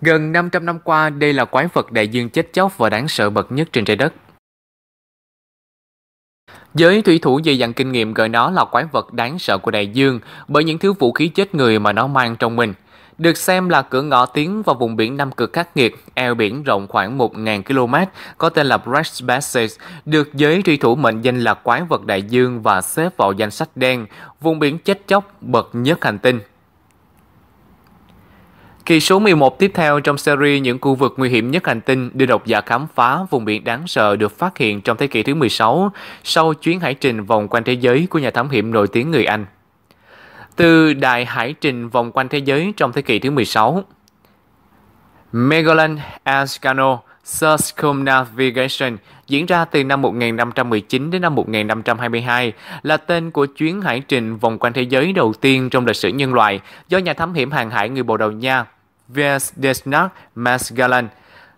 Gần 500 năm qua, đây là quái vật đại dương chết chóc và đáng sợ bậc nhất trên trái đất. Giới thủy thủ dày dặn kinh nghiệm gọi nó là quái vật đáng sợ của đại dương bởi những thứ vũ khí chết người mà nó mang trong mình. Được xem là cửa ngõ tiến vào vùng biển Nam Cực khắc nghiệt, eo biển rộng khoảng 1.000 km, có tên là Brash Passage, được giới thủy thủ mệnh danh là quái vật đại dương và xếp vào danh sách đen, vùng biển chết chóc bậc nhất hành tinh. Kỳ số 11 tiếp theo trong series những khu vực nguy hiểm nhất hành tinh đưa độc giả khám phá vùng biển đáng sợ được phát hiện trong thế kỷ thứ 16 sau chuyến hải trình vòng quanh thế giới của nhà thám hiểm nổi tiếng người Anh. Từ đại hải trình vòng quanh thế giới trong thế kỷ thứ 16, Magellan Ascano Circumnavigation diễn ra từ năm 1519 đến năm 1522 là tên của chuyến hải trình vòng quanh thế giới đầu tiên trong lịch sử nhân loại do nhà thám hiểm hàng hải người Bồ Đào Nha Viesdesnak Masgalan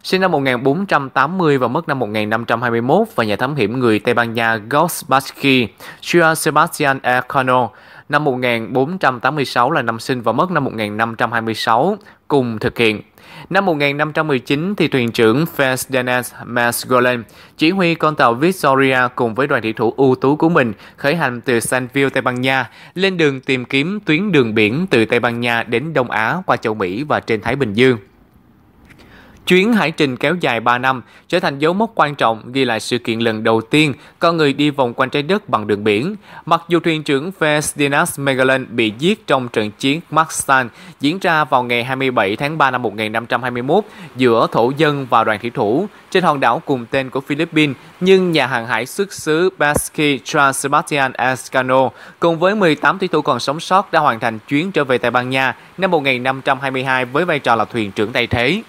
sinh năm 1480 và mất năm 1521 và nhà thám hiểm người Tây Ban Nha Gospasky Juan Sebastian Elcano năm 1486 là năm sinh và mất năm 1526 cùng thực hiện. Năm 1519 thì thuyền trưởng Ferdinand Magellan chỉ huy con tàu Victoria cùng với đoàn thủy thủ ưu tú của mình khởi hành từ Sanville, Tây Ban Nha lên đường tìm kiếm tuyến đường biển từ Tây Ban Nha đến Đông Á qua châu Mỹ và trên Thái Bình Dương. Chuyến hải trình kéo dài 3 năm trở thành dấu mốc quan trọng ghi lại sự kiện lần đầu tiên con người đi vòng quanh trái đất bằng đường biển. Mặc dù thuyền trưởng Ferdinand Magellan bị giết trong trận chiến Maxan diễn ra vào ngày 27 tháng 3 năm 1521 giữa thổ dân và đoàn thủy thủ trên hòn đảo cùng tên của Philippines, nhưng nhà hàng hải xuất xứ Basque Trans Sebastian Escano cùng với 18 thủy thủ còn sống sót đã hoàn thành chuyến trở về Tây Ban Nha năm 1522 với vai trò là thuyền trưởng thay thế.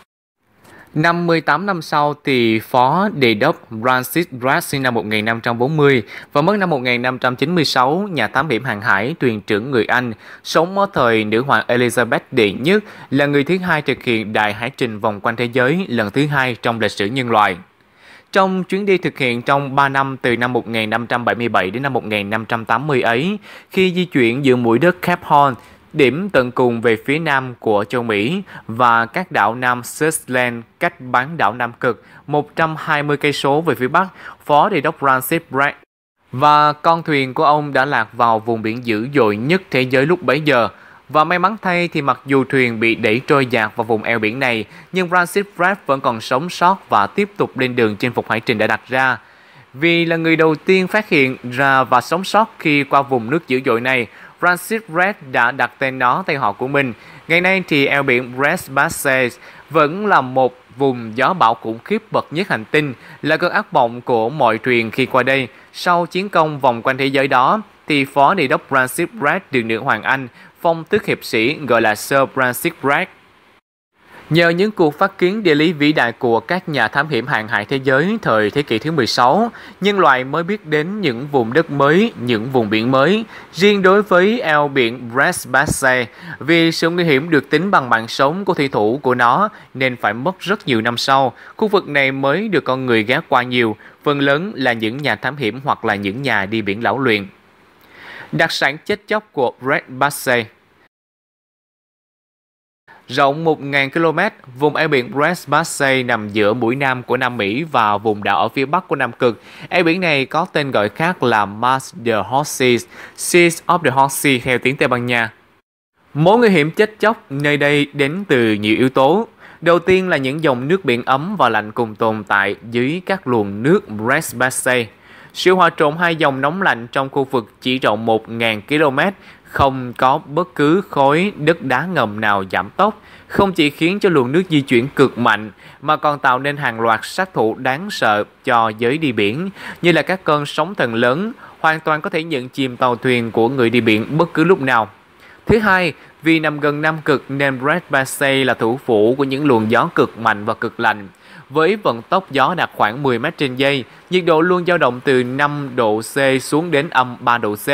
58 năm sau thì Phó Đề đốc Francis Drake sinh năm 1540 và mất năm 1596 nhà thám hiểm hàng hải thuyền trưởng người Anh, sống ở thời nữ hoàng Elizabeth đệ nhất là người thứ hai thực hiện đại hải trình vòng quanh thế giới lần thứ hai trong lịch sử nhân loại. Trong chuyến đi thực hiện trong 3 năm từ năm 1577 đến năm 1580 ấy, khi di chuyển giữa mũi đất Cape Horn Điểm tận cùng về phía nam của châu Mỹ và các đảo Nam Shetland cách bán đảo Nam Cực 120 cây số về phía bắc, Phó Đề đốc Francis Bragg và con thuyền của ông đã lạc vào vùng biển dữ dội nhất thế giới lúc bấy giờ. Và may mắn thay thì mặc dù thuyền bị đẩy trôi dạt vào vùng eo biển này, nhưng Francis Bragg vẫn còn sống sót và tiếp tục lên đường chinh phục hải trình đã đặt ra. Vì là người đầu tiên phát hiện ra và sống sót khi qua vùng nước dữ dội này, Francis Red đã đặt tên nó theo họ của mình. Ngày nay thì eo biển Brett Bassett vẫn là một vùng gió bão khủng khiếp bậc nhất hành tinh, là cơn ác mộng của mọi thuyền khi qua đây. Sau chiến công vòng quanh thế giới đó, thì phó địa đốc Francis Red được nữ hoàng Anh phong tước hiệp sĩ gọi là Sir Francis Red. Nhờ những cuộc phát kiến địa lý vĩ đại của các nhà thám hiểm hàng hải thế giới thời thế kỷ thứ 16, nhân loại mới biết đến những vùng đất mới, những vùng biển mới. Riêng đối với eo biển Brest vì sự nguy hiểm được tính bằng mạng sống của thủy thủ của nó nên phải mất rất nhiều năm sau, khu vực này mới được con người ghé qua nhiều, phần lớn là những nhà thám hiểm hoặc là những nhà đi biển lão luyện. Đặc sản chết chóc của Brest Rộng 1.000 km, vùng eo biển Brest Marseille nằm giữa mũi Nam của Nam Mỹ và vùng đảo ở phía Bắc của Nam Cực. Eo biển này có tên gọi khác là Mars de Hot Seas, Seas of the Hot theo tiếng Tây Ban Nha. Mối nguy hiểm chết chóc nơi đây đến từ nhiều yếu tố. Đầu tiên là những dòng nước biển ấm và lạnh cùng tồn tại dưới các luồng nước Brest Marseille. Sự hòa trộn hai dòng nóng lạnh trong khu vực chỉ rộng 1.000 km không có bất cứ khối đất đá ngầm nào giảm tốc, không chỉ khiến cho luồng nước di chuyển cực mạnh mà còn tạo nên hàng loạt sát thủ đáng sợ cho giới đi biển, như là các cơn sóng thần lớn hoàn toàn có thể nhận chìm tàu thuyền của người đi biển bất cứ lúc nào. Thứ hai, vì nằm gần Nam Cực nên Red Bassey là thủ phủ của những luồng gió cực mạnh và cực lạnh. Với vận tốc gió đạt khoảng 10 m trên giây, nhiệt độ luôn dao động từ 5 độ C xuống đến âm 3 độ C.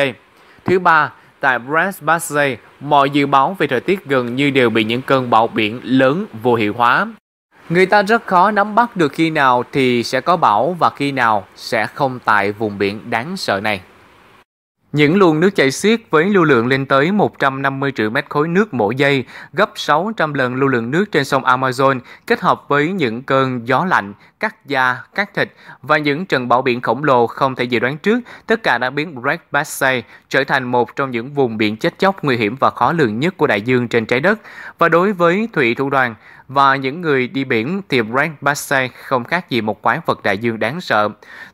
Thứ ba, Tại Brest Bassey, mọi dự báo về thời tiết gần như đều bị những cơn bão biển lớn vô hiệu hóa. Người ta rất khó nắm bắt được khi nào thì sẽ có bão và khi nào sẽ không tại vùng biển đáng sợ này. Những luồng nước chảy xiết với lưu lượng lên tới 150 triệu mét khối nước mỗi giây, gấp 600 lần lưu lượng nước trên sông Amazon, kết hợp với những cơn gió lạnh, cắt da, cắt thịt và những trận bão biển khổng lồ không thể dự đoán trước, tất cả đã biến Black Bay trở thành một trong những vùng biển chết chóc nguy hiểm và khó lường nhất của đại dương trên trái đất. Và đối với thủy thủ đoàn, và những người đi biển tìm Red Bassey không khác gì một quái vật đại dương đáng sợ.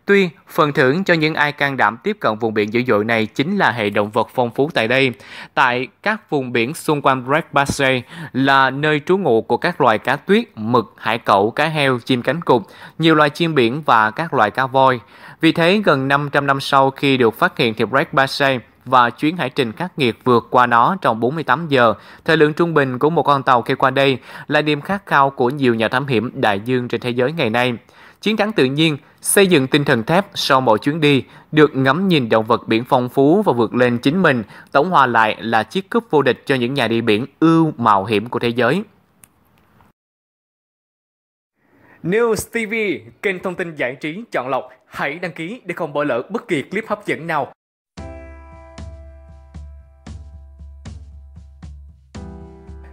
Tuy, phần thưởng cho những ai can đảm tiếp cận vùng biển dữ dội này chính là hệ động vật phong phú tại đây. Tại các vùng biển xung quanh Red Bassey là nơi trú ngụ của các loài cá tuyết, mực, hải cẩu, cá heo, chim cánh cụt, nhiều loài chim biển và các loài cá voi. Vì thế, gần 500 năm sau khi được phát hiện thì Red Bassey và chuyến hải trình khắc nghiệt vượt qua nó trong 48 giờ. Thời lượng trung bình của một con tàu khi qua đây là niềm khát khao của nhiều nhà thám hiểm đại dương trên thế giới ngày nay. Chiến thắng tự nhiên, xây dựng tinh thần thép sau mỗi chuyến đi, được ngắm nhìn động vật biển phong phú và vượt lên chính mình, tổng hòa lại là chiếc cúp vô địch cho những nhà đi biển ưu mạo hiểm của thế giới. News TV, kênh thông tin giải trí chọn lọc. Hãy đăng ký để không bỏ lỡ bất kỳ clip hấp dẫn nào.